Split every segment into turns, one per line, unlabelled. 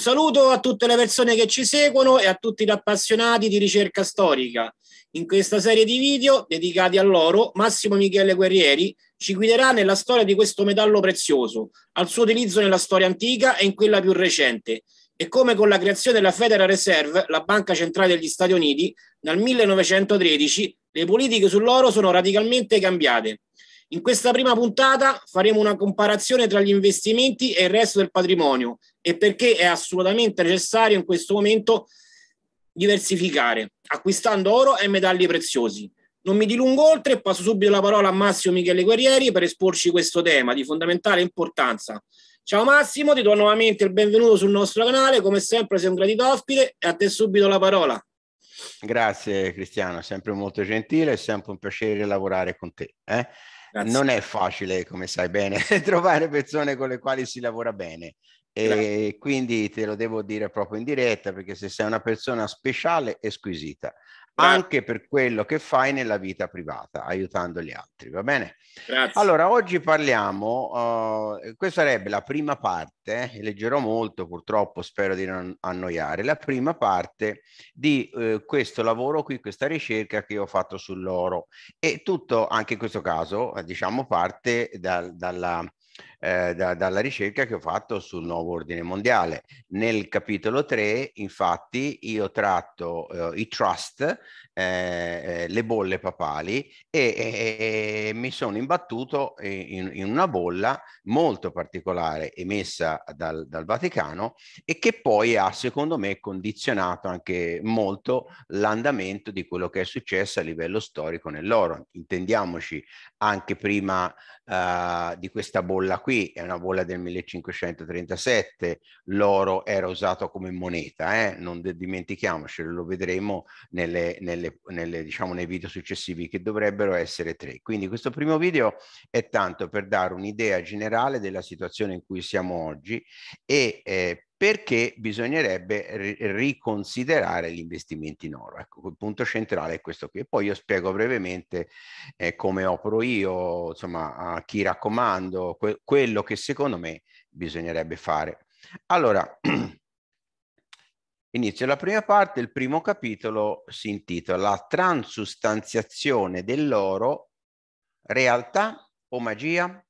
saluto a tutte le persone che ci seguono e a tutti gli appassionati di ricerca storica. In questa serie di video dedicati a loro, Massimo Michele Guerrieri ci guiderà nella storia di questo metallo prezioso, al suo utilizzo nella storia antica e in quella più recente, e come con la creazione della Federal Reserve, la banca centrale degli Stati Uniti, dal 1913 le politiche sull'oro sono radicalmente cambiate. In questa prima puntata faremo una comparazione tra gli investimenti e il resto del patrimonio e perché è assolutamente necessario in questo momento diversificare, acquistando oro e metalli preziosi. Non mi dilungo oltre e passo subito la parola a Massimo Michele Guerrieri per esporci questo tema di fondamentale importanza. Ciao Massimo, ti do nuovamente il benvenuto sul nostro canale, come sempre sei un gradito ospite e a te subito la parola.
Grazie Cristiano, sempre molto gentile, è sempre un piacere lavorare con te. Eh? Grazie. Non è facile, come sai bene, trovare persone con le quali si lavora bene. E Grazie. quindi te lo devo dire proprio in diretta perché se sei una persona speciale e squisita anche per quello che fai nella vita privata, aiutando gli altri, va bene? Grazie. Allora, oggi parliamo, uh, questa sarebbe la prima parte, eh, leggerò molto purtroppo, spero di non annoiare, la prima parte di uh, questo lavoro qui, questa ricerca che ho fatto sull'oro e tutto, anche in questo caso, diciamo, parte dal, dalla eh, da, dalla ricerca che ho fatto sul nuovo ordine mondiale. Nel capitolo 3, infatti, io tratto eh, i trust, eh, eh le bolle papali e, e mi sono imbattuto in, in, una bolla molto particolare emessa dal, dal Vaticano e che poi ha, secondo me, condizionato anche molto l'andamento di quello che è successo a livello storico nell'oro. Intendiamoci, anche prima eh, di questa bolla qui, qui è una bolla del 1537, l'oro era usato come moneta, eh? non dimentichiamocelo, lo vedremo nelle, nelle, nelle, diciamo, nei video successivi che dovrebbero essere tre. Quindi questo primo video è tanto per dare un'idea generale della situazione in cui siamo oggi e eh, perché bisognerebbe riconsiderare gli investimenti in oro. Ecco, il punto centrale è questo qui. E poi io spiego brevemente eh, come opero io, insomma, a chi raccomando, que quello che secondo me bisognerebbe fare. Allora, inizio la prima parte, il primo capitolo si intitola La transustanziazione dell'oro, realtà o magia?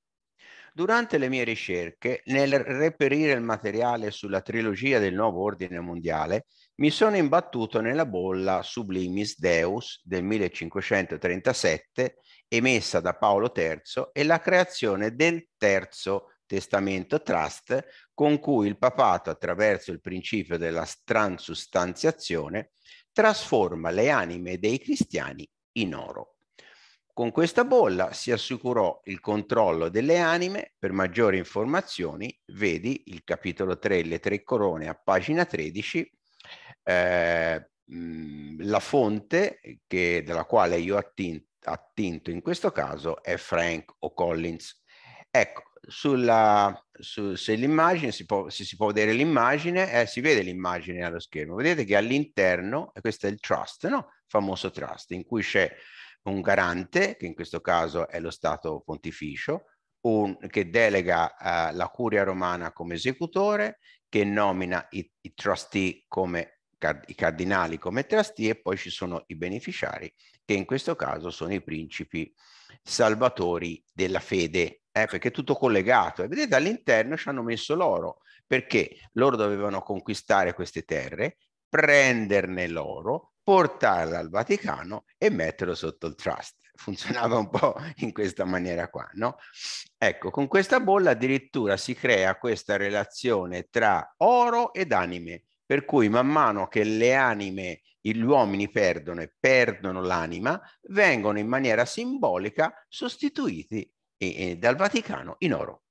Durante le mie ricerche, nel reperire il materiale sulla trilogia del nuovo ordine mondiale, mi sono imbattuto nella bolla Sublimis Deus del 1537 emessa da Paolo III e la creazione del terzo testamento trust con cui il papato attraverso il principio della transustanziazione trasforma le anime dei cristiani in oro. Con questa bolla si assicurò il controllo delle anime. Per maggiori informazioni vedi il capitolo 3, le tre corone a pagina 13, eh, la fonte che, della quale io attin, attinto in questo caso è Frank o Collins. Ecco, sulla, su, se l'immagine si può, si può vedere l'immagine, eh, si vede l'immagine allo schermo. Vedete che all'interno, questo è il trust, no? famoso trust, in cui c'è un garante, che in questo caso è lo Stato pontificio, un, che delega eh, la Curia romana come esecutore, che nomina i, i trustee come i cardinali come trustee e poi ci sono i beneficiari che in questo caso sono i principi salvatori della fede eh, perché è tutto collegato e vedete all'interno ci hanno messo l'oro perché loro dovevano conquistare queste terre prenderne l'oro portarla al Vaticano e metterlo sotto il trust. Funzionava un po' in questa maniera qua, no? Ecco, con questa bolla addirittura si crea questa relazione tra oro ed anime, per cui man mano che le anime, gli uomini perdono e perdono l'anima, vengono in maniera simbolica sostituiti eh, dal Vaticano in oro.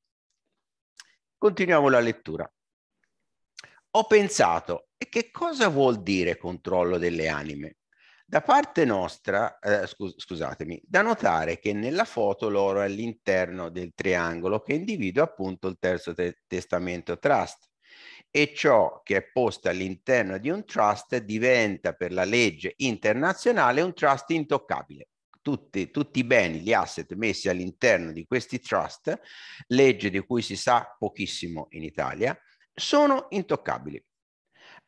Continuiamo la lettura ho pensato, e che cosa vuol dire controllo delle anime? Da parte nostra, eh, scus- scusatemi, da notare che nella foto l'oro è all'interno del triangolo che individua appunto il terzo te- testamento trust e ciò che è posto all'interno di un trust diventa per la legge internazionale un trust intoccabile. Tutti, tutti i beni, gli asset messi all'interno di questi trust, legge di cui si sa pochissimo in Italia, sono intoccabili.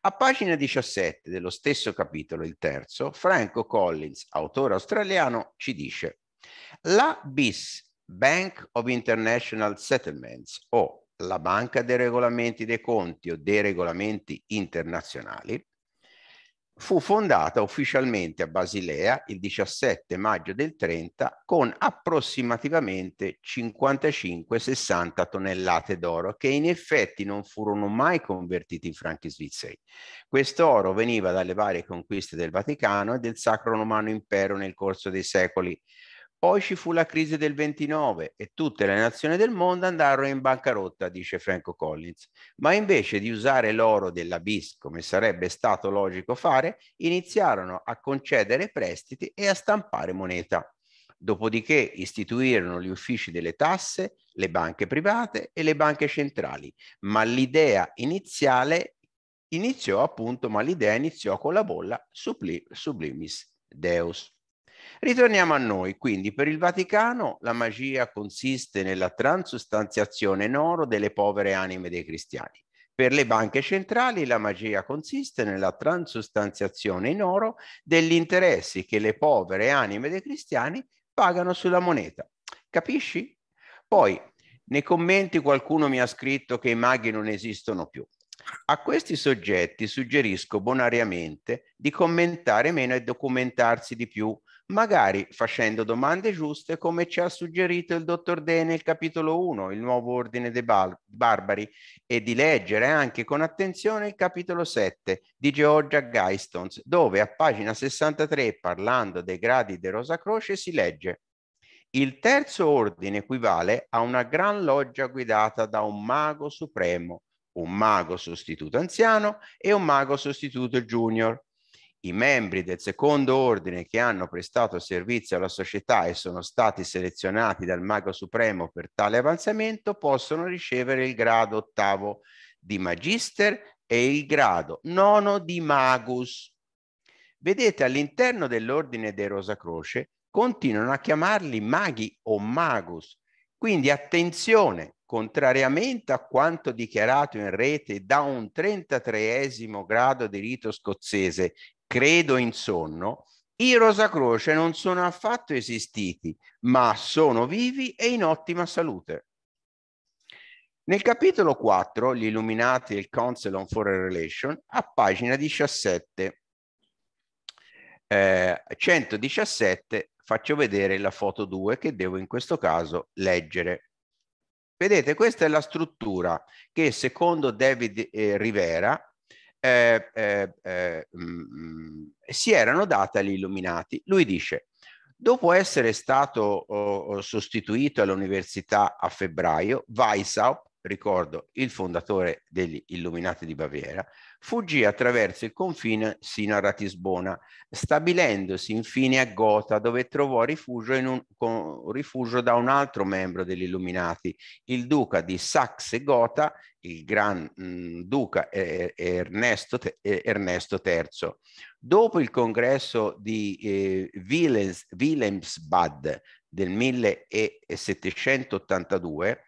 A pagina 17 dello stesso capitolo, il terzo, Franco Collins, autore australiano, ci dice la BIS, Bank of International Settlements o la banca dei regolamenti dei conti o dei regolamenti internazionali, fu fondata ufficialmente a Basilea il 17 maggio del 30 con approssimativamente 55-60 tonnellate d'oro che in effetti non furono mai convertiti in franchi svizzeri. Questo oro veniva dalle varie conquiste del Vaticano e del Sacro Romano Impero nel corso dei secoli poi ci fu la crisi del 29 e tutte le nazioni del mondo andarono in bancarotta, dice Franco Collins. Ma invece di usare l'oro della BIS come sarebbe stato logico fare, iniziarono a concedere prestiti e a stampare moneta. Dopodiché istituirono gli uffici delle tasse, le banche private e le banche centrali, ma l'idea iniziale iniziò appunto, ma l'idea iniziò con la bolla sublimis deus. Ritorniamo a noi, quindi per il Vaticano la magia consiste nella transustanziazione in oro delle povere anime dei cristiani. Per le banche centrali la magia consiste nella transustanziazione in oro degli interessi che le povere anime dei cristiani pagano sulla moneta. Capisci? Poi nei commenti qualcuno mi ha scritto che i maghi non esistono più. A questi soggetti suggerisco bonariamente di commentare meno e documentarsi di più magari facendo domande giuste come ci ha suggerito il dottor De nel capitolo 1, il nuovo ordine dei bar barbari, e di leggere anche con attenzione il capitolo 7 di Georgia Guystones, dove a pagina 63, parlando dei gradi di Rosa Croce, si legge il terzo ordine equivale a una gran loggia guidata da un mago supremo, un mago sostituto anziano e un mago sostituto junior i membri del secondo ordine che hanno prestato servizio alla società e sono stati selezionati dal mago supremo per tale avanzamento possono ricevere il grado ottavo di magister e il grado nono di magus. Vedete all'interno dell'ordine dei Rosa Croce continuano a chiamarli maghi o magus. Quindi attenzione, contrariamente a quanto dichiarato in rete da un 33 grado di rito scozzese credo in sonno, i Rosa Croce non sono affatto esistiti, ma sono vivi e in ottima salute. Nel capitolo 4, Gli Illuminati e il Council on Foreign Relations, a pagina 17, eh, 117, faccio vedere la foto 2 che devo in questo caso leggere. Vedete, questa è la struttura che secondo David eh, Rivera eh, eh, mh, eh, mm, mm, si erano date agli illuminati. Lui dice, dopo essere stato oh, sostituito all'università a febbraio, Weishaupt, ricordo il fondatore degli illuminati di Baviera, fuggì attraverso il confine sino a Ratisbona, stabilendosi infine a Gotha, dove trovò rifugio, un, con, rifugio da un altro membro degli Illuminati, il duca di Saxe-Gotha, il gran mh, mm, duca eh, Ernesto, eh, Ernesto, III. Dopo il congresso di eh, Willems, Wilhelmsbad del 1782,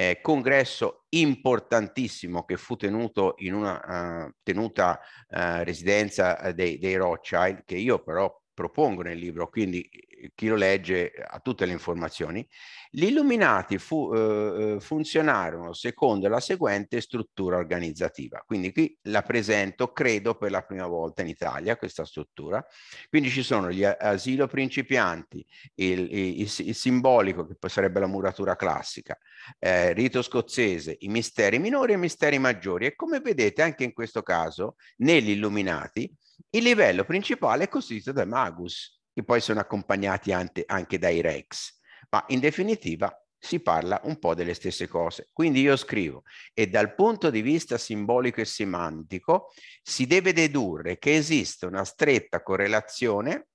eh, congresso importantissimo che fu tenuto in una uh, tenuta uh, residenza eh, dei, dei Rothschild, che io però propongo nel libro, quindi chi lo legge ha tutte le informazioni, gli illuminati fu, eh, eh, funzionarono secondo la seguente struttura organizzativa. Quindi qui la presento, credo, per la prima volta in Italia, questa struttura. Quindi ci sono gli asilo principianti, il, il, il, simbolico, che sarebbe la muratura classica, eh, rito scozzese, i misteri minori e i misteri maggiori. E come vedete anche in questo caso, negli illuminati, il livello principale è costituito dai magus, che poi sono accompagnati anche, anche dai rex. Ma in definitiva si parla un po' delle stesse cose. Quindi io scrivo e dal punto di vista simbolico e semantico si deve dedurre che esiste una stretta correlazione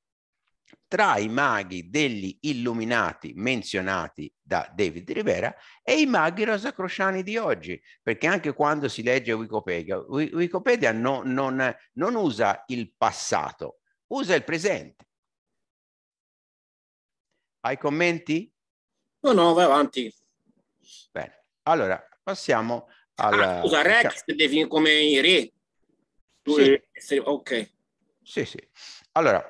tra i maghi degli illuminati menzionati da David Rivera e i maghi rosacrociani di oggi, perché anche quando si legge Wikipedia, Wikipedia non, non, non usa il passato, usa il presente hai commenti? No, no, vai avanti. Bene, allora passiamo ah, al... Ah, scusa, Rex si
diciamo define come i re? Sì. Sei... Ok.
Sì, sì. Allora,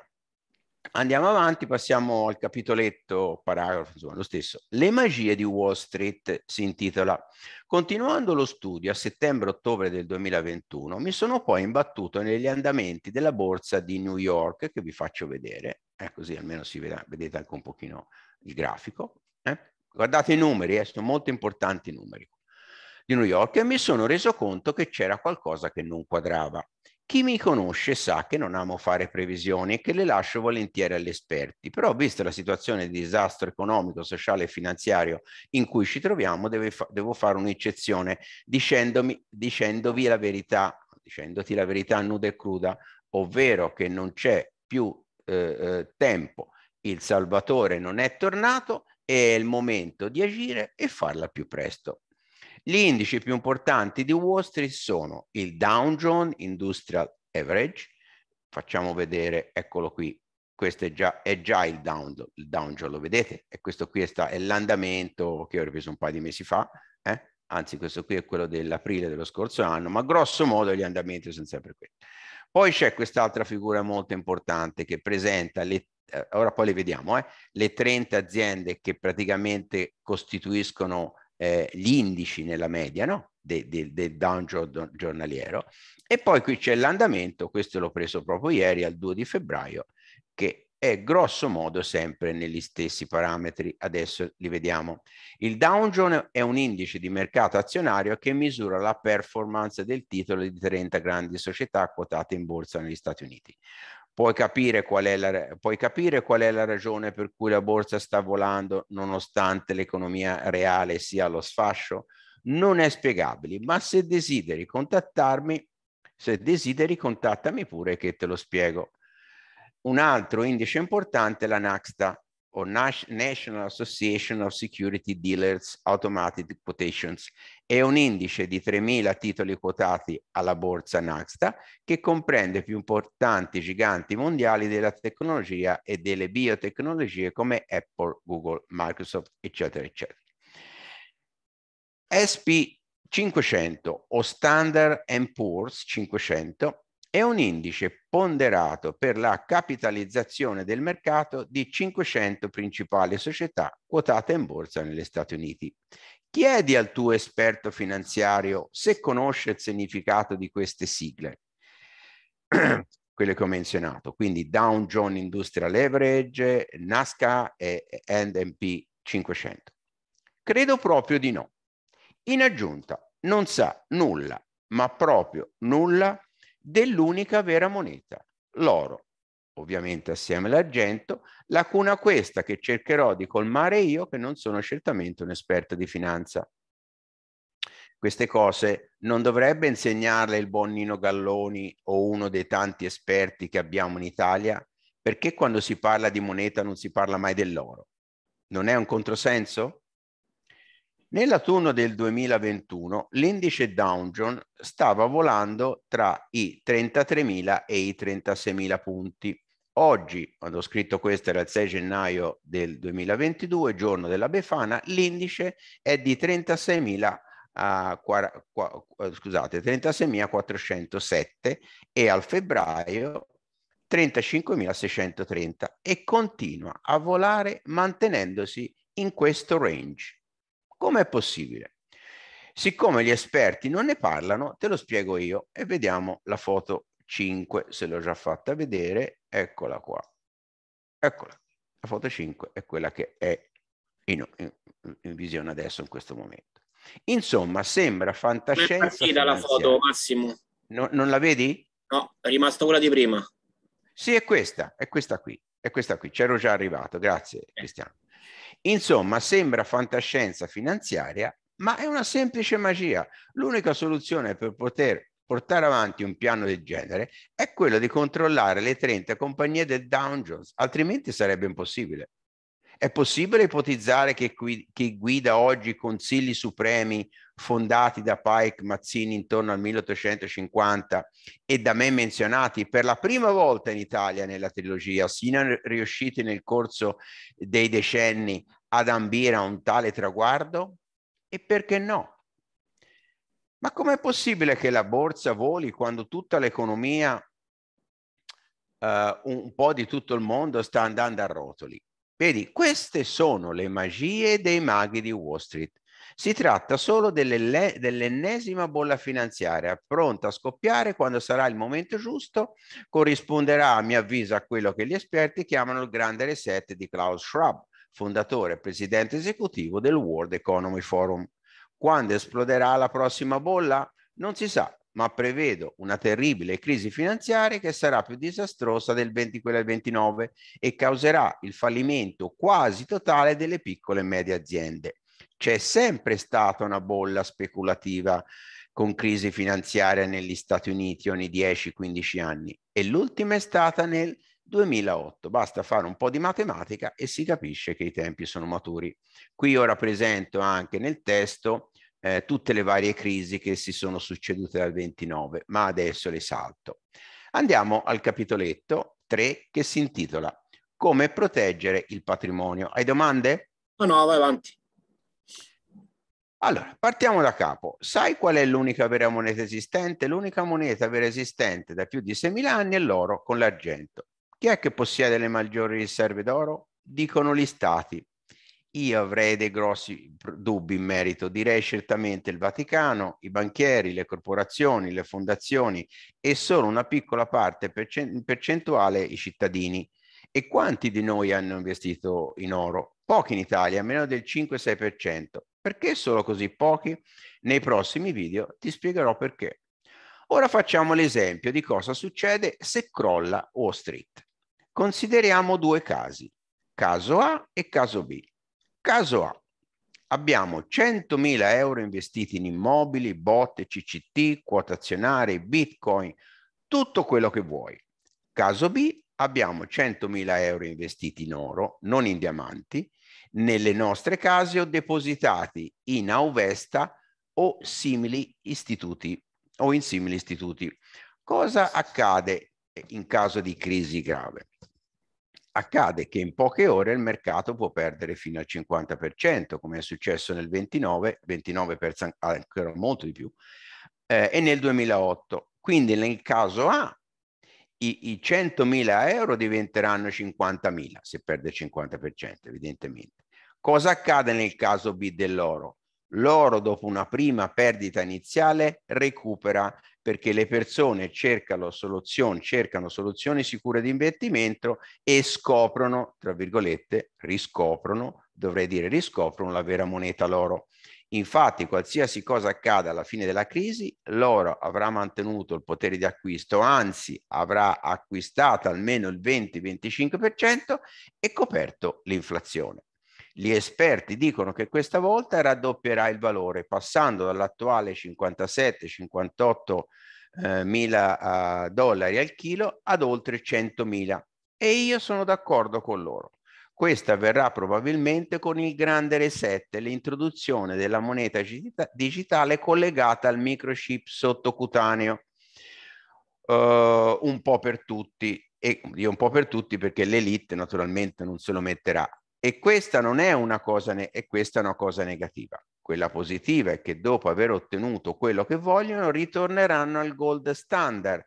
andiamo avanti, passiamo al capitoletto, paragrafo, insomma, lo stesso. Le magie di Wall Street si intitola. Continuando lo studio a settembre-ottobre del 2021, mi sono poi imbattuto negli andamenti della borsa di New York, che vi faccio vedere, eh, così almeno si veda, vedete anche un pochino il grafico. Eh? Guardate i numeri, eh, sono molto importanti i numeri di New York e mi sono reso conto che c'era qualcosa che non quadrava. Chi mi conosce sa che non amo fare previsioni e che le lascio volentieri agli esperti, però vista la situazione di disastro economico, sociale e finanziario in cui ci troviamo, fa devo fare un'eccezione dicendovi la verità, dicendoti la verità nuda e cruda, ovvero che non c'è più eh, eh, tempo il Salvatore non è tornato, è il momento di agire e farla più presto. Gli indici più importanti di Wall Street sono il Dow Jones Industrial Average, facciamo vedere, eccolo qui, questo è già, è già il, Dow, il Jones, lo vedete? E questo qui è, sta, è l'andamento che ho ripreso un paio di mesi fa, eh? anzi questo qui è quello dell'aprile dello scorso anno, ma grosso modo gli andamenti sono sempre quelli. Poi c'è quest'altra figura molto importante che presenta le eh, ora poi le vediamo, eh, le 30 aziende che praticamente costituiscono eh, gli indici nella media no? del de, de down giornaliero. E poi qui c'è l'andamento, questo l'ho preso proprio ieri al 2 di febbraio, che è grosso modo sempre negli stessi parametri, adesso li vediamo. Il Dow Jones è un indice di mercato azionario che misura la performance del titolo di 30 grandi società quotate in borsa negli Stati Uniti. Puoi capire, qual è la, puoi capire qual è la ragione per cui la borsa sta volando nonostante l'economia reale sia allo sfascio? Non è spiegabile, ma se desideri contattarmi, se desideri contattami pure che te lo spiego. Un altro indice importante è la NAXTA, o National Association of Security Dealers Automated Quotations. È un indice di 3.000 titoli quotati alla borsa NAXTA che comprende i più importanti giganti mondiali della tecnologia e delle biotecnologie come Apple, Google, Microsoft, eccetera, eccetera. SP 500 o Standard Poor's 500 è un indice ponderato per la capitalizzazione del mercato di 500 principali società quotate in borsa negli Stati Uniti. Chiedi al tuo esperto finanziario se conosce il significato di queste sigle, quelle che ho menzionato, quindi Dow Jones Industrial Average, NASCA e NP 500. Credo proprio di no. In aggiunta, non sa nulla, ma proprio nulla dell'unica vera moneta, l'oro ovviamente assieme all'argento, lacuna questa che cercherò di colmare io che non sono certamente un esperto di finanza. Queste cose non dovrebbe insegnarle il buon Nino Galloni o uno dei tanti esperti che abbiamo in Italia, perché quando si parla di moneta non si parla mai dell'oro? Non è un controsenso? Nell'autunno del 2021 l'indice Dow Jones stava volando tra i 33.000 e i 36.000 punti. Oggi, quando ho scritto questo era il 6 gennaio del 2022, giorno della Befana, l'indice è di 36.000 a, 36.407 e al febbraio 35.630 e continua a volare mantenendosi in questo range. Com'è possibile? Siccome gli esperti non ne parlano, te lo spiego io e vediamo la foto 5, se l'ho già fatta vedere, eccola qua. Eccola, la foto 5 è quella che è in, in, in visione adesso in questo momento. Insomma, sembra fantascienza. È la foto, Massimo. No, non la vedi?
No, è rimasta quella di prima.
Sì, è questa, è questa qui, è questa qui. C'ero già arrivato, grazie eh. Cristiano. Insomma, sembra fantascienza finanziaria, ma è una semplice magia. L'unica soluzione per poter portare avanti un piano del genere è quello di controllare le 30 compagnie del Dow Jones, altrimenti sarebbe impossibile. È possibile ipotizzare che qui, chi guida oggi i consigli supremi fondati da Pike Mazzini intorno al 1850 e da me menzionati per la prima volta in Italia nella trilogia, siano riusciti nel corso dei decenni ad ambire a un tale traguardo? E perché no? Ma com'è possibile che la borsa voli quando tutta l'economia, uh, un po' di tutto il mondo, sta andando a rotoli? Vedi, queste sono le magie dei maghi di Wall Street. Si tratta solo dell'ennesima bolla finanziaria, pronta a scoppiare quando sarà il momento giusto, corrisponderà a mio avviso a quello che gli esperti chiamano il grande reset di Klaus Schwab, fondatore e presidente esecutivo del World Economy Forum. Quando esploderà la prossima bolla? Non si sa, ma prevedo una terribile crisi finanziaria che sarà più disastrosa del 20 quella del 29 e causerà il fallimento quasi totale delle piccole e medie aziende. C'è sempre stata una bolla speculativa con crisi finanziaria negli Stati Uniti ogni 10-15 anni e l'ultima è stata nel 2008. Basta fare un po' di matematica e si capisce che i tempi sono maturi. Qui ora presento anche nel testo eh, tutte le varie crisi che si sono succedute dal 29, ma adesso le salto. Andiamo al capitoletto 3 che si intitola Come proteggere il patrimonio. Hai domande? No, no, vai avanti. Allora, partiamo da capo. Sai qual è l'unica vera moneta esistente? L'unica moneta vera esistente da più di 6.000 anni è l'oro con l'argento. Chi è che possiede le maggiori riserve d'oro? Dicono gli stati. Io avrei dei grossi dubbi in merito, direi certamente il Vaticano, i banchieri, le corporazioni, le fondazioni e solo una piccola parte percentuale i cittadini. E quanti di noi hanno investito in oro? Pochi in Italia, meno del 5-6%. Perché solo così pochi? Nei prossimi video ti spiegherò perché. Ora facciamo l'esempio di cosa succede se crolla Wall Street. Consideriamo due casi, caso A e caso B. Caso A. Abbiamo 100.000 euro investiti in immobili, botte, CCT, quote azionarie, bitcoin, tutto quello che vuoi. Caso B, abbiamo 100.000 euro investiti in oro, non in diamanti, nelle nostre case o depositati in Auvesta o simili istituti o in simili istituti. Cosa accade in caso di crisi grave? accade che in poche ore il mercato può perdere fino al 50%, come è successo nel 29, 29 per ancora molto di più, eh, e nel 2008. Quindi nel caso A i, i 100.000 euro diventeranno 50.000 se perde il 50%, evidentemente. Cosa accade nel caso B dell'oro? l'oro dopo una prima perdita iniziale recupera perché le persone cercano soluzioni, cercano soluzioni sicure di investimento e scoprono, tra virgolette, riscoprono, dovrei dire riscoprono la vera moneta l'oro. Infatti, qualsiasi cosa accada alla fine della crisi, l'oro avrà mantenuto il potere di acquisto, anzi avrà acquistato almeno il 20-25% e coperto l'inflazione. Gli esperti dicono che questa volta raddoppierà il valore, passando dall'attuale 57-58 eh, mila eh, dollari al chilo ad oltre 100 mila. E io sono d'accordo con loro. Questa avverrà probabilmente con il grande reset, l'introduzione della moneta digitale collegata al microchip sottocutaneo. Uh, un po' per tutti e un po' per tutti perché l'elite naturalmente non se lo metterà e questa non è una cosa, ne- è una cosa negativa. Quella positiva è che dopo aver ottenuto quello che vogliono ritorneranno al gold standard,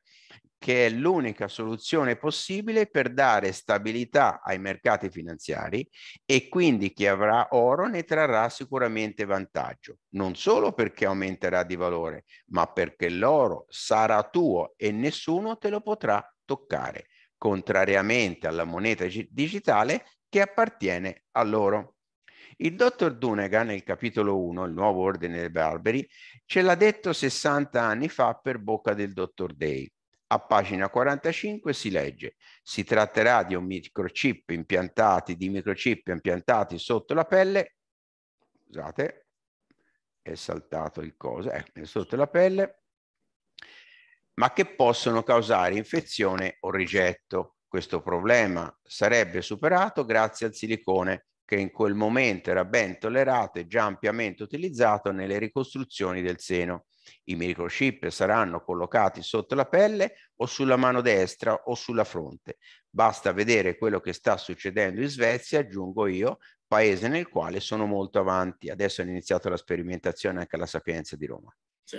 che è l'unica soluzione possibile per dare stabilità ai mercati finanziari e quindi chi avrà oro ne trarrà sicuramente vantaggio, non solo perché aumenterà di valore, ma perché l'oro sarà tuo e nessuno te lo potrà toccare, contrariamente alla moneta digitale che appartiene a loro. Il dottor Dunega nel capitolo 1, il nuovo ordine dei barberi, ce l'ha detto 60 anni fa per bocca del dottor Day. A pagina 45 si legge: si tratterà di un microchip impiantati di microchip impiantati sotto la pelle. Scusate, è saltato il cosa, eh, sotto la pelle, ma che possono causare infezione o rigetto. Questo problema sarebbe superato grazie al silicone che in quel momento era ben tollerato e già ampiamente utilizzato nelle ricostruzioni del seno. I microchip saranno collocati sotto la pelle o sulla mano destra o sulla fronte. Basta vedere quello che sta succedendo in Svezia, aggiungo io, paese nel quale sono molto avanti. Adesso hanno iniziato la sperimentazione anche alla Sapienza di Roma. Sì.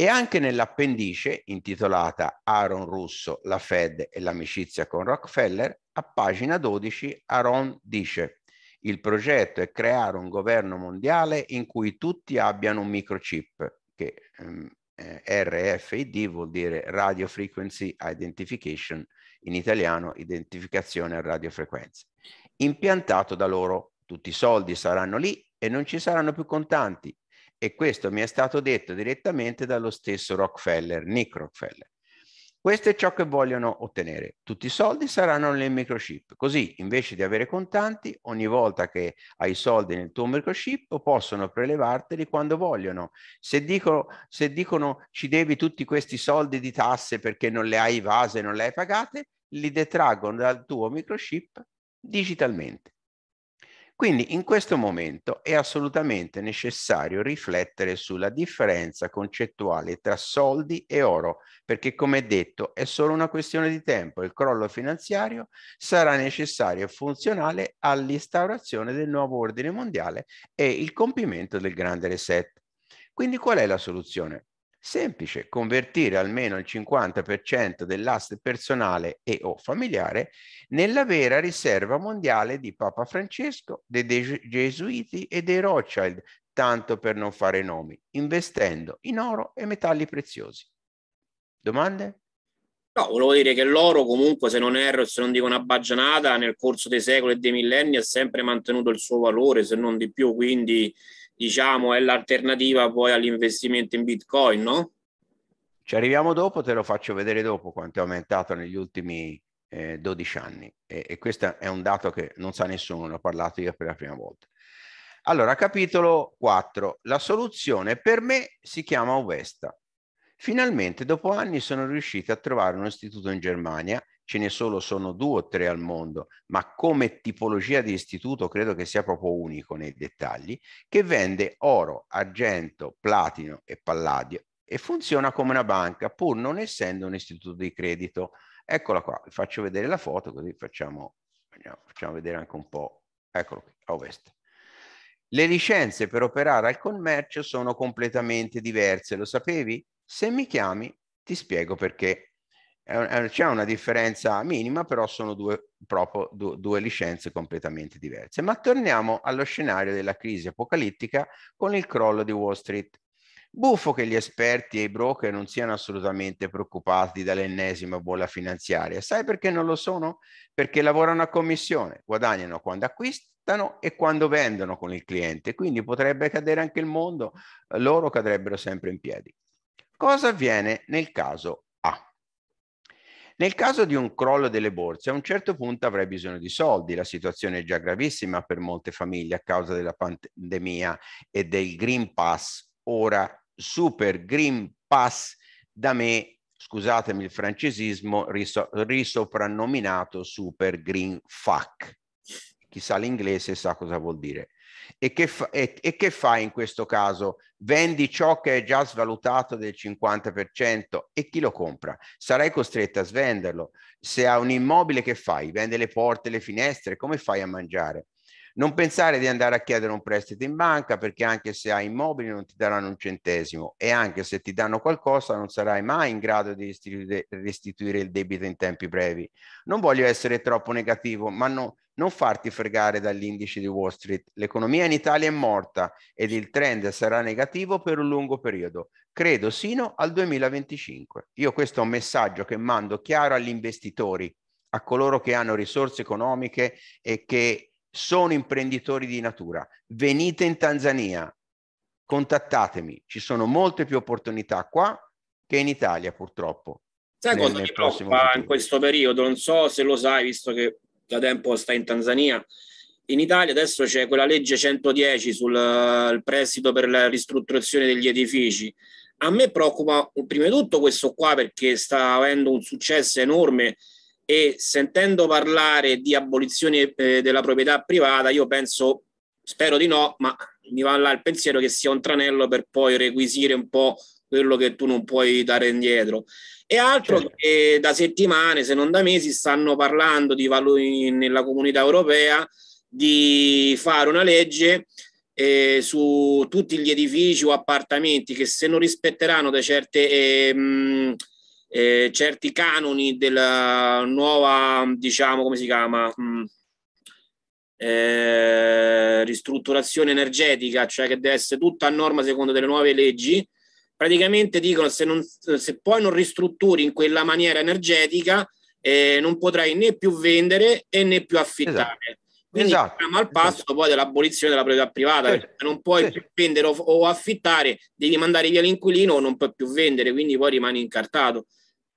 E anche nell'appendice, intitolata Aaron Russo, la Fed e l'amicizia con Rockefeller, a pagina 12 Aaron dice il progetto è creare un governo mondiale in cui tutti abbiano un microchip, che ehm, eh, RFID vuol dire Radio Frequency Identification, in italiano identificazione a radiofrequenza, impiantato da loro. Tutti i soldi saranno lì e non ci saranno più contanti, e questo mi è stato detto direttamente dallo stesso Rockefeller, Nick Rockefeller. Questo è ciò che vogliono ottenere. Tutti i soldi saranno nel microchip. Così, invece di avere contanti, ogni volta che hai soldi nel tuo microchip, possono prelevarteli quando vogliono. Se dicono, se dicono ci devi tutti questi soldi di tasse perché non le hai evase, non le hai pagate, li detraggono dal tuo microchip digitalmente. Quindi in questo momento è assolutamente necessario riflettere sulla differenza concettuale tra soldi e oro, perché come detto è solo una questione di tempo, il crollo finanziario sarà necessario e funzionale all'instaurazione del nuovo ordine mondiale e il compimento del grande reset. Quindi qual è la soluzione? Semplice, convertire almeno il 50% dell'asse personale e o familiare nella vera riserva mondiale di Papa Francesco, dei Gesuiti e dei Rothschild, tanto per non fare nomi, investendo in oro e metalli preziosi. Domande?
No, volevo dire che l'oro comunque, se non erro, se non dico una baggianata, nel corso dei secoli e dei millenni ha sempre mantenuto il suo valore, se non di più, quindi diciamo, è l'alternativa poi all'investimento in Bitcoin, no?
Ci arriviamo dopo, te lo faccio vedere dopo quanto è aumentato negli ultimi eh, 12 anni e, e, questo è un dato che non sa nessuno, ne ho parlato io per la prima volta. Allora, capitolo 4. La soluzione per me si chiama Ovesta. Finalmente, dopo anni, sono riuscito a trovare un istituto in Germania ce ne solo sono due o tre al mondo, ma come tipologia di istituto credo che sia proprio unico nei dettagli, che vende oro, argento, platino e palladio e funziona come una banca pur non essendo un istituto di credito. Eccola qua, vi faccio vedere la foto così facciamo, facciamo vedere anche un po'. Eccolo qui, a ovest. Le licenze per operare al commercio sono completamente diverse, lo sapevi? Se mi chiami ti spiego perché c'è una differenza minima, però sono due, proprio, due, due, licenze completamente diverse. Ma torniamo allo scenario della crisi apocalittica con il crollo di Wall Street. Buffo che gli esperti e i broker non siano assolutamente preoccupati dall'ennesima bolla finanziaria. Sai perché non lo sono? Perché lavorano a commissione, guadagnano quando acquistano e quando vendono con il cliente. Quindi potrebbe cadere anche il mondo, loro cadrebbero sempre in piedi. Cosa avviene nel caso nel caso di un crollo delle borse, a un certo punto avrai bisogno di soldi. La situazione è già gravissima per molte famiglie a causa della pandemia e del Green Pass, ora Super Green Pass da me scusatemi il francesismo, riso- risoprannominato Super Green Fuck. Chi sa l'inglese sa cosa vuol dire. E che, fa, e, e che fa in questo caso? vendi ciò che è già svalutato del 50% e chi lo compra? Sarai costretto a svenderlo. Se ha un immobile che fai? Vende le porte, le finestre, come fai a mangiare? Non pensare di andare a chiedere un prestito in banca perché anche se hai immobili non ti daranno un centesimo e anche se ti danno qualcosa non sarai mai in grado di restituire il debito in tempi brevi. Non voglio essere troppo negativo, ma no, non farti fregare dall'indice di Wall Street. L'economia in Italia è morta ed il trend sarà negativo per un lungo periodo, credo sino al 2025. Io questo è un messaggio che mando chiaro agli investitori, a coloro che hanno risorse economiche e che sono imprenditori di natura, venite in Tanzania, contattatemi, ci sono molte più opportunità qua che in Italia purtroppo. Sai nel, cosa mi preoccupa futuro.
in questo periodo? Non so se lo sai, visto che da tempo stai in Tanzania. In Italia adesso c'è quella legge 110 sul eh, prestito per la ristrutturazione degli edifici. A me preoccupa prima di tutto questo qua perché sta avendo un successo enorme e sentendo parlare di abolizione eh, della proprietà privata, io penso, spero di no, ma mi va là il pensiero che sia un tranello per poi requisire un po' quello che tu non puoi dare indietro. E altro certo. che da settimane, se non da mesi, stanno parlando di valori nella comunità europea di fare una legge eh, su tutti gli edifici o appartamenti che se non rispetteranno da certe eh, mh, eh, certi canoni della nuova, diciamo, come si chiama, mh, mm. eh, ristrutturazione energetica, cioè che deve essere tutta a norma secondo delle nuove leggi, praticamente dicono se, non, se poi non ristrutturi in quella maniera energetica eh, non potrai né più vendere e né più affittare. Esatto. Quindi esatto. siamo al passo esatto. poi dell'abolizione della proprietà privata, sì. perché non puoi sì. più vendere o, o, affittare, devi mandare via l'inquilino o non puoi più vendere, quindi poi rimani incartato.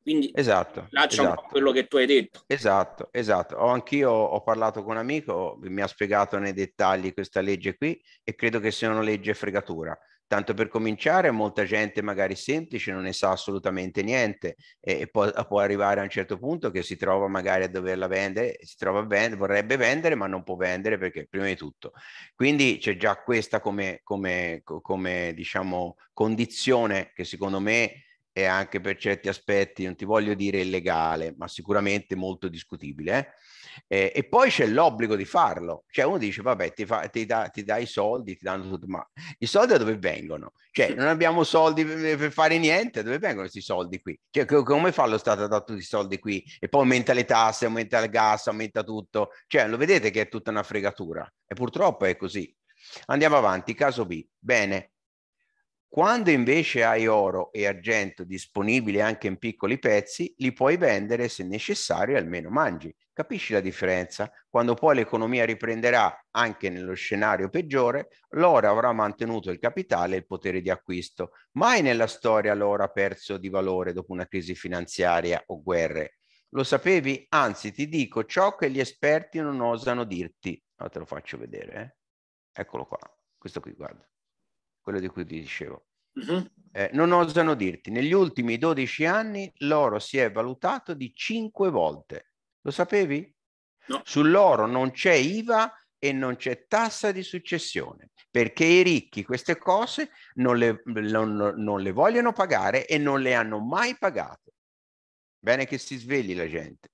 Quindi
esatto, lascia esatto. un po' esatto.
quello che tu hai detto.
Esatto, esatto. Ho, anch'io ho parlato con un amico, mi ha spiegato nei dettagli questa legge qui e credo che sia una legge fregatura. Tanto per cominciare, molta gente magari semplice non ne sa assolutamente niente e, e può, può, arrivare a un certo punto che si trova magari a doverla vendere, si trova vend- vorrebbe vendere ma non può vendere perché prima di tutto. Quindi c'è già questa come, come, come diciamo, condizione che secondo me è anche per certi aspetti, non ti voglio dire illegale, ma sicuramente molto discutibile. Eh. eh? e poi c'è l'obbligo di farlo. Cioè uno dice, vabbè, ti, fa, ti, da, ti dai i soldi, ti danno tutto, ma i soldi da dove vengono? Cioè non abbiamo soldi per, per fare niente, dove vengono questi soldi qui? Cioè come fa lo Stato a dare tutti i soldi qui? E poi aumenta le tasse, aumenta il gas, aumenta tutto. Cioè lo vedete che è tutta una fregatura. E purtroppo è così. Andiamo avanti, caso B. Bene, quando invece hai oro e argento disponibili anche in piccoli pezzi, li puoi vendere se necessario e almeno mangi. Capisci la differenza? Quando poi l'economia riprenderà anche nello scenario peggiore, l'oro avrà mantenuto il capitale e il potere di acquisto. Mai nella storia l'oro ha perso di valore dopo una crisi finanziaria o guerre. Lo sapevi? Anzi, ti dico ciò che gli esperti non osano dirti. Ora te lo faccio vedere. Eh? Eccolo qua. Questo qui, guarda quello di cui ti dicevo. Uh-huh. Eh, non osano dirti, negli ultimi 12 anni l'oro si è valutato di 5 volte. Lo sapevi? No. Sull'oro non c'è IVA e non c'è tassa di successione, perché i ricchi queste cose non le, non, non le vogliono pagare e non le hanno mai pagate. Bene che si svegli la gente.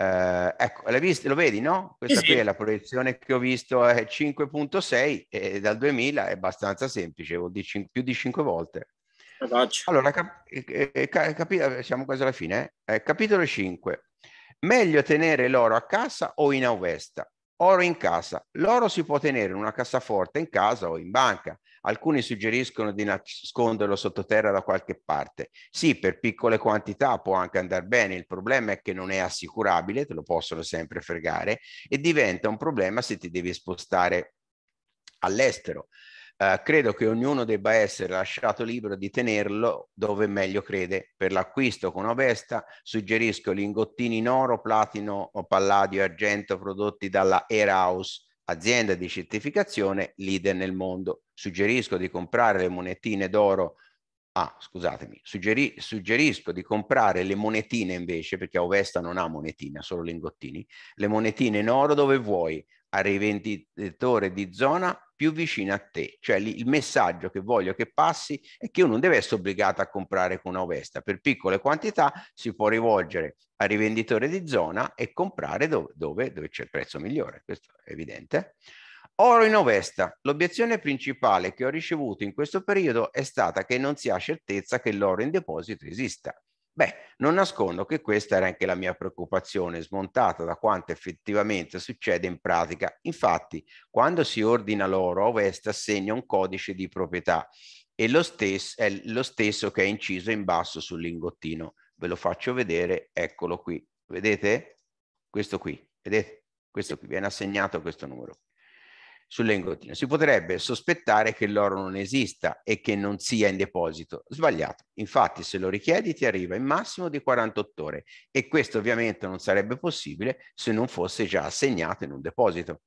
Eh, ecco, l'hai visto, lo vedi, no? Questa sì, qui sì. è la proiezione che ho visto, è eh, 5.6 e dal 2000 è abbastanza semplice, vuol dire cin- più di 5 volte. Ah, allora, cap- eh, eh cap- eh, siamo quasi alla fine. Eh? capitolo 5. Meglio tenere l'oro a casa o in auvesta? Oro in casa. L'oro si può tenere in una cassaforte in casa o in banca. Alcuni suggeriscono di nasconderlo sottoterra da qualche parte. Sì, per piccole quantità può anche andare bene, il problema è che non è assicurabile, te lo possono sempre fregare, e diventa un problema se ti devi spostare all'estero. Uh, credo che ognuno debba essere lasciato libero di tenerlo dove meglio crede. Per l'acquisto con Ovesta suggerisco lingottini in oro, platino o palladio e argento prodotti dalla Air House azienda di certificazione leader nel mondo. Suggerisco di comprare le monetine d'oro. Ah, scusatemi, suggeri, suggerisco di comprare le monetine invece, perché Ovesta non ha monetine, ha solo lingottini. Le monetine in oro dove vuoi, al rivenditore di zona più vicina a te. Cioè il messaggio che voglio che passi è che uno non deve essere obbligato a comprare con una Ovesta. Per piccole quantità si può rivolgere al rivenditore di zona e comprare dove, dove, dove c'è il prezzo migliore. Questo è evidente. Oro in Ovesta. L'obiezione principale che ho ricevuto in questo periodo è stata che non si ha certezza che l'oro in deposito esista. Beh, non nascondo che questa era anche la mia preoccupazione, smontata da quanto effettivamente succede in pratica. Infatti, quando si ordina l'oro, Ovest assegna un codice di proprietà e lo stesso, è lo stesso che è inciso in basso sul lingottino. Ve lo faccio vedere, eccolo qui. Vedete? Questo qui, vedete? Questo qui viene assegnato questo numero sulle ingottine. Si potrebbe sospettare che l'oro non esista e che non sia in deposito. Sbagliato. Infatti se lo richiedi ti arriva in massimo di 48 ore e questo ovviamente non sarebbe possibile se non fosse già assegnato in un deposito.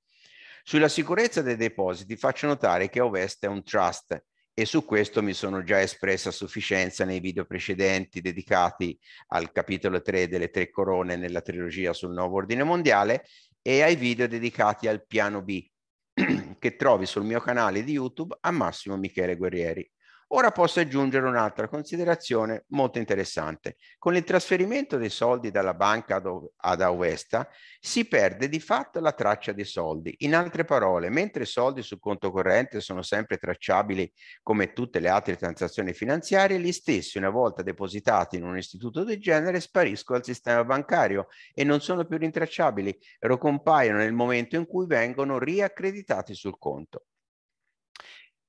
Sulla sicurezza dei depositi faccio notare che Ovest è un trust e su questo mi sono già espressa a sufficienza nei video precedenti dedicati al capitolo 3 delle tre corone nella trilogia sul nuovo ordine mondiale e ai video dedicati al piano B, che trovi sul mio canale di YouTube a Massimo Michele Guerrieri. Ora posso aggiungere un'altra considerazione molto interessante. Con il trasferimento dei soldi dalla banca ad Auesta si perde di fatto la traccia dei soldi. In altre parole, mentre i soldi sul conto corrente sono sempre tracciabili come tutte le altre transazioni finanziarie, gli stessi una volta depositati in un istituto del genere spariscono dal sistema bancario e non sono più rintracciabili, ricompaiono nel momento in cui vengono riaccreditati sul conto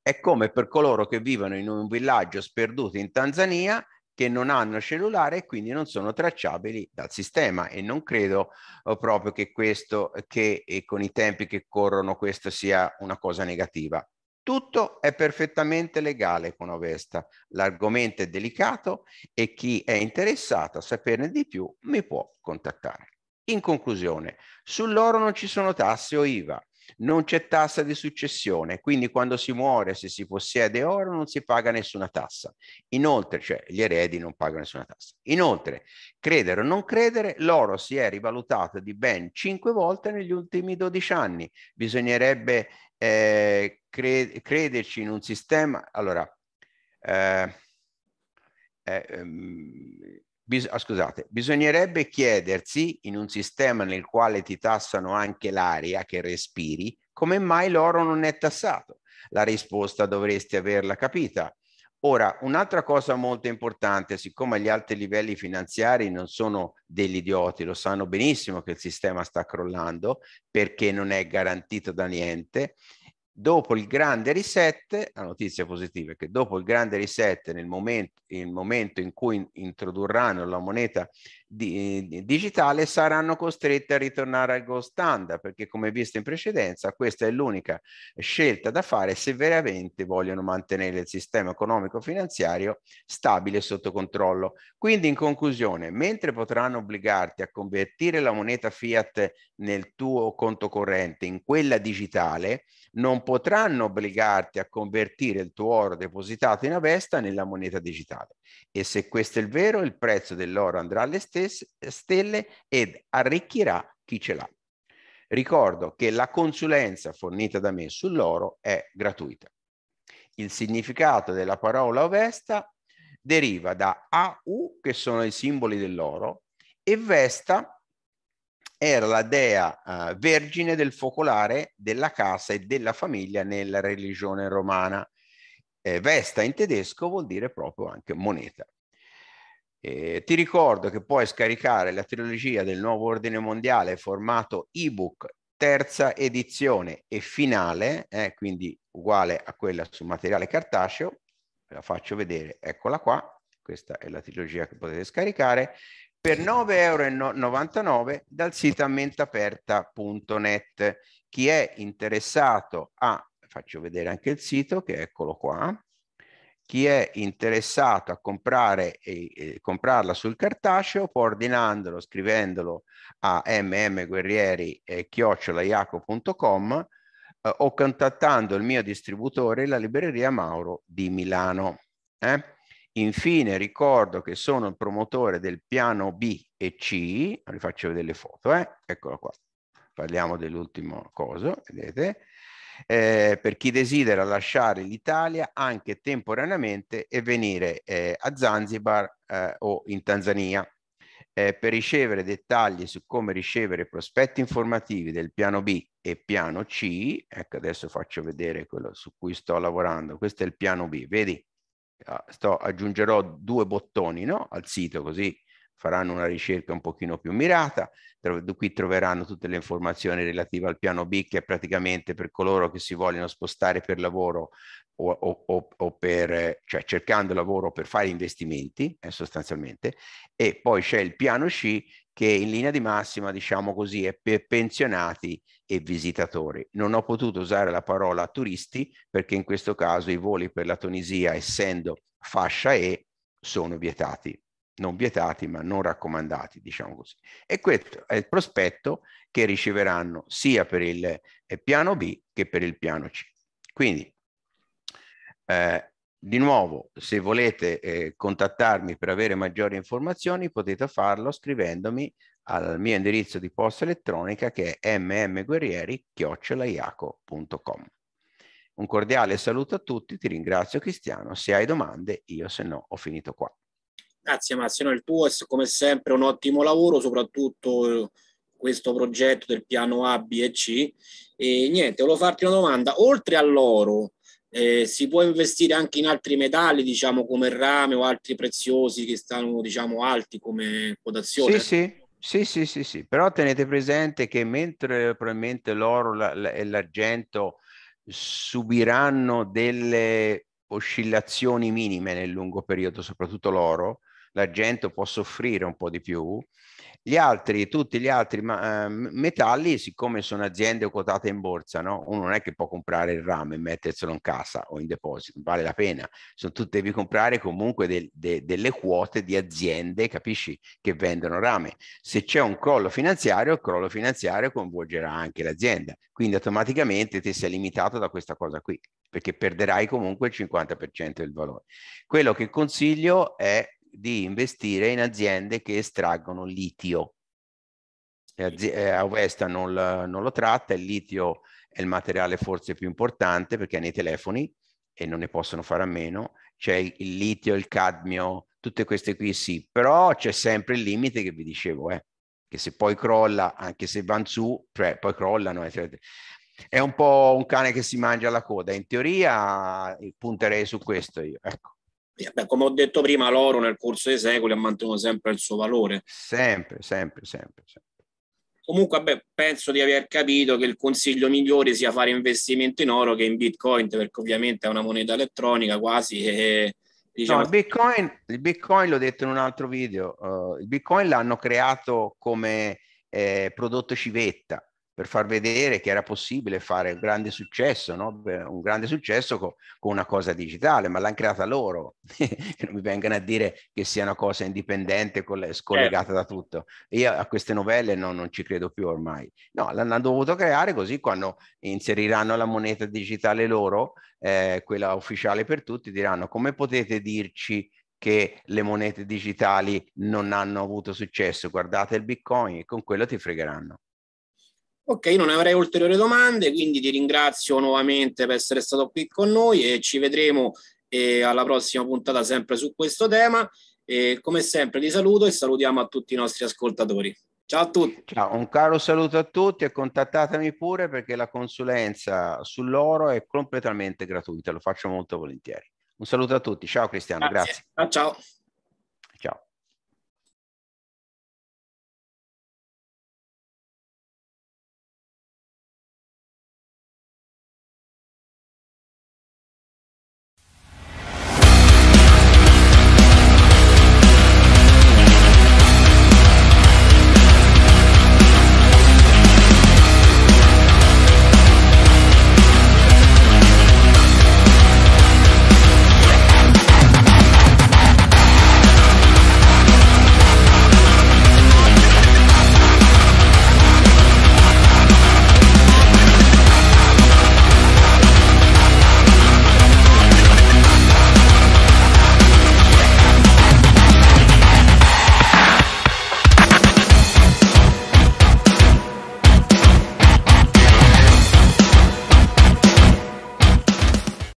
è come per coloro che vivono in un villaggio sperduto in Tanzania che non hanno cellulare e quindi non sono tracciabili dal sistema e non credo eh, proprio che questo che eh, con i tempi che corrono questo sia una cosa negativa. Tutto è perfettamente legale con Ovesta, l'argomento è delicato e chi è interessato a saperne di più mi può contattare. In conclusione, sull'oro non ci sono tasse o IVA, non c'è tassa di successione, quindi quando si muore, se si possiede oro, non si paga nessuna tassa. Inoltre, cioè gli eredi non pagano nessuna tassa. Inoltre, credere o non credere, l'oro si è rivalutato di ben 5 volte negli ultimi 12 anni. Bisognerebbe eh, cre crederci in un sistema... Allora, eh, eh, ehm, bis- ah, scusate, bisognerebbe chiedersi in un sistema nel quale ti tassano anche l'aria che respiri, come mai l'oro non è tassato? La risposta dovresti averla capita. Ora, un'altra cosa molto importante, siccome gli alti livelli finanziari non sono degli idioti, lo sanno benissimo che il sistema sta crollando perché non è garantito da niente dopo il grande reset, la notizia positiva è che dopo il grande reset, nel momento, momento in cui introdurranno la moneta di, digitale saranno costrette a ritornare al gold standard perché come visto in precedenza questa è l'unica scelta da fare se veramente vogliono mantenere il sistema economico finanziario stabile e sotto controllo. Quindi in conclusione, mentre potranno obbligarti a convertire la moneta fiat nel tuo conto corrente in quella digitale, non potranno obbligarti a convertire il tuo oro depositato in avesta nella moneta digitale. E se questo è il vero, il prezzo dell'oro andrà alle stesse stelle ed arricchirà chi ce l'ha. Ricordo che la consulenza fornita da me sull'oro è gratuita. Il significato della parola ovesta deriva da AU, che sono i simboli dell'oro, e Vesta era la dea eh, vergine del focolare, della casa e della famiglia nella religione romana. Eh, Vesta in tedesco vuol dire proprio anche moneta. Eh, ti ricordo che puoi scaricare la trilogia del nuovo ordine mondiale formato ebook terza edizione e finale, eh, quindi uguale a quella sul materiale cartaceo, ve la faccio vedere, eccola qua, questa è la trilogia che potete scaricare, per 9,99 euro dal sito mentaperta.net. Chi è interessato a, faccio vedere anche il sito, che è eccolo qua, chi è interessato a comprare e, e comprarla sul cartaceo può ordinandolo, scrivendolo a mmguerrieri mmguerrieri.com eh, o contattando il mio distributore, la libreria Mauro di Milano. Eh? Infine ricordo che sono il promotore del piano B e C, vi faccio vedere le foto, eh? eccolo qua, parliamo dell'ultimo coso, vedete, eh, per chi desidera lasciare l'Italia anche temporaneamente e venire eh, a Zanzibar eh, o in Tanzania. Eh, per ricevere dettagli su come ricevere prospetti informativi del piano B e piano C, ecco adesso faccio vedere quello su cui sto lavorando, questo è il piano B, vedi? Ah, sto, aggiungerò due bottoni no? al sito così faranno una ricerca un pochino più mirata, qui troveranno tutte le informazioni relative al piano B che è praticamente per coloro che si vogliono spostare per lavoro o, o, o per, cioè cercando lavoro per fare investimenti eh, sostanzialmente e poi c'è il piano C che in linea di massima diciamo così è per pensionati e visitatori. Non ho potuto usare la parola turisti perché in questo caso i voli per la Tunisia essendo fascia E sono vietati non vietati ma non raccomandati, diciamo così. E questo è il prospetto che riceveranno sia per il eh, piano B che per il piano C. Quindi, eh, di nuovo, se volete eh, contattarmi per avere maggiori informazioni potete farlo scrivendomi al mio indirizzo di posta elettronica che è mmguerrieri.com. Un cordiale saluto a tutti, ti ringrazio Cristiano, se hai domande io se no ho finito qua.
Grazie Massimo, il tuo è come sempre un ottimo lavoro, soprattutto eh, questo progetto del piano A, B e C. E niente, volevo farti una domanda. Oltre all'oro, eh, si può investire anche in altri metalli, diciamo come il rame o altri preziosi che stanno diciamo alti come quotazione? Sì, sì.
Sì, sì, sì, sì, però tenete presente che mentre probabilmente l'oro e l'argento subiranno delle oscillazioni minime nel lungo periodo, soprattutto l'oro, l'argento può soffrire un po' di più. Gli altri, tutti gli altri eh, metalli, siccome sono aziende quotate in borsa, no? uno non è che può comprare il rame e metterselo in casa o in deposito, vale la pena. Sono tutte, devi comprare comunque de, de, delle quote di aziende, capisci, che vendono rame. Se c'è un crollo finanziario, il crollo finanziario coinvolgerà anche l'azienda. Quindi automaticamente ti sei limitato da questa cosa qui, perché perderai comunque il 50% del valore. Quello che consiglio è di investire in aziende che estraggono litio. Eh, a Westa non, non, lo tratta, il litio è il materiale forse più importante perché è nei telefoni e non ne possono fare a meno, c'è il litio, il cadmio, tutte queste qui sì, però c'è sempre il limite che vi dicevo, eh, che se poi crolla, anche se vanno su, cioè poi crollano, eh, cioè, È un po' un cane che si mangia la coda, in teoria eh, punterei su questo io, ecco.
Eh, beh, come ho detto prima, l'oro nel corso dei secoli ha mantenuto sempre il suo
valore. Sempre, sempre, sempre. sempre.
Comunque, vabbè, penso di aver capito che il consiglio migliore sia fare investimento in oro che in bitcoin, perché ovviamente è una moneta elettronica quasi. E, eh, eh, diciamo... no, il bitcoin,
il bitcoin, l'ho detto in un altro video, uh, il bitcoin l'hanno creato come eh, prodotto civetta, per far vedere che era possibile fare un grande successo, no? un grande successo co- con una cosa digitale, ma l'hanno creata loro, non mi vengano a dire che sia una cosa indipendente, coll- scollegata certo. da tutto. Io a queste novelle no, non ci credo più ormai. No, l'hanno dovuto creare così quando inseriranno la moneta digitale loro, eh, quella ufficiale per tutti, diranno come potete dirci che le monete digitali non hanno avuto successo, guardate il bitcoin, e con quello ti fregheranno.
Ok, non avrei ulteriori domande, quindi ti ringrazio nuovamente per essere stato qui con noi e ci vedremo eh, alla prossima puntata sempre su questo tema. E come sempre ti saluto e salutiamo a tutti i nostri ascoltatori.
Ciao a tutti. Ciao, un caro saluto a tutti e contattatemi pure perché la consulenza sull'oro è completamente gratuita, lo faccio molto volentieri. Un saluto a tutti, ciao Cristiano, grazie.
grazie. Ah, ciao.